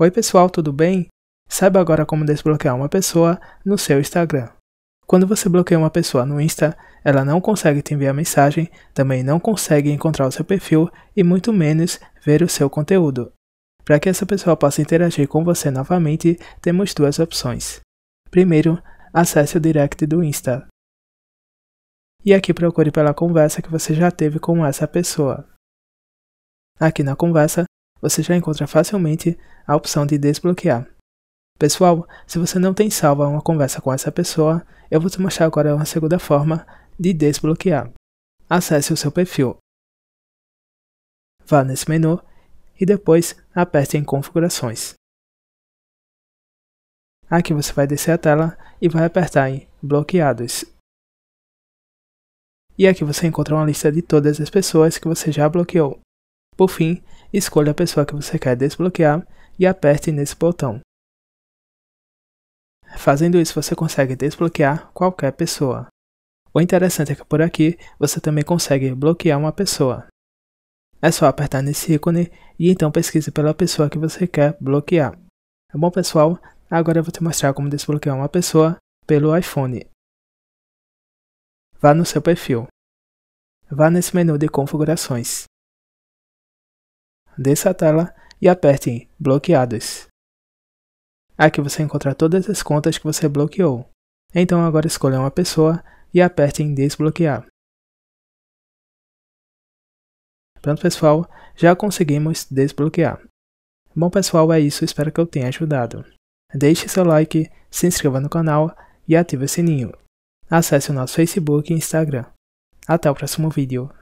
Oi pessoal, tudo bem? Saiba agora como desbloquear uma pessoa no seu Instagram. Quando você bloqueia uma pessoa no Insta, ela não consegue te enviar mensagem, também não consegue encontrar o seu perfil e muito menos ver o seu conteúdo. Para que essa pessoa possa interagir com você novamente, temos duas opções. Primeiro, acesse o direct do Insta. E aqui procure pela conversa que você já teve com essa pessoa. Aqui na conversa, você já encontra facilmente a opção de desbloquear. Pessoal, se você não tem salva uma conversa com essa pessoa, eu vou te mostrar agora uma segunda forma de desbloquear. Acesse o seu perfil. Vá nesse menu e depois aperte em configurações. Aqui você vai descer a tela e vai apertar em bloqueados. E aqui você encontra uma lista de todas as pessoas que você já bloqueou. Por fim, escolha a pessoa que você quer desbloquear e aperte nesse botão. Fazendo isso, você consegue desbloquear qualquer pessoa. O interessante é que por aqui você também consegue bloquear uma pessoa. É só apertar nesse ícone e então pesquise pela pessoa que você quer bloquear. Bom pessoal, agora eu vou te mostrar como desbloquear uma pessoa pelo iPhone. Vá no seu perfil. Vá nesse menu de configurações dessa tela e aperte em Bloqueados. Aqui você encontra todas as contas que você bloqueou. Então agora escolha uma pessoa e aperte em Desbloquear. Pronto pessoal, já conseguimos desbloquear. Bom pessoal, é isso, espero que eu tenha ajudado. Deixe seu like, se inscreva no canal e ative o sininho. Acesse o nosso Facebook e Instagram. Até o próximo vídeo.